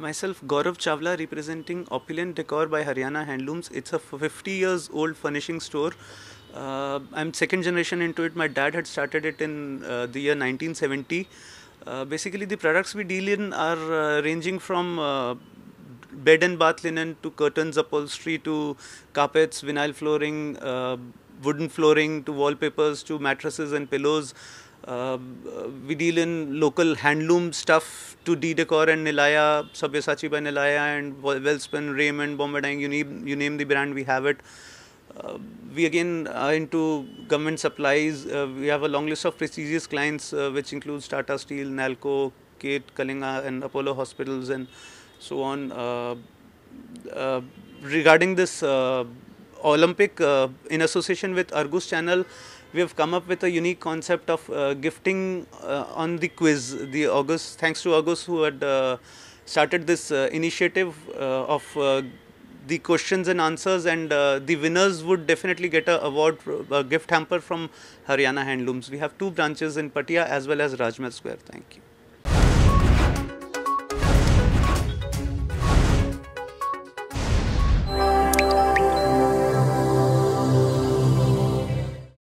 myself Gaurav Chavla representing Opulent Decor by Haryana Handlooms. It's a 50 years old furnishing store. Uh, I'm second generation into it. My dad had started it in uh, the year 1970. Uh, basically, the products we deal in are uh, ranging from uh, bed and bath linen to curtains, upholstery to carpets, vinyl flooring, uh, wooden flooring to wallpapers to mattresses and pillows we um, deal in local handloom stuff to D-Decor and Nilaya, Sabyasachi by Nilaya and Wellspun, Raymond, Bombadang, you you name the brand, we have it. Uh, we again are into government supplies. Uh, we have a long list of prestigious clients, uh, which includes Tata Steel, Nalco, Kate, Kalinga, and Apollo Hospitals, and so on. Uh, uh, regarding this uh, Olympic uh, in association with Argus Channel, we have come up with a unique concept of uh, gifting uh, on the quiz. The August, thanks to August who had uh, started this uh, initiative uh, of the questions and answers, and the winners would definitely get a award, a gift hamper from Haryana Handlooms. We have two branches in Patia as well as Rajmal Square. Thank you.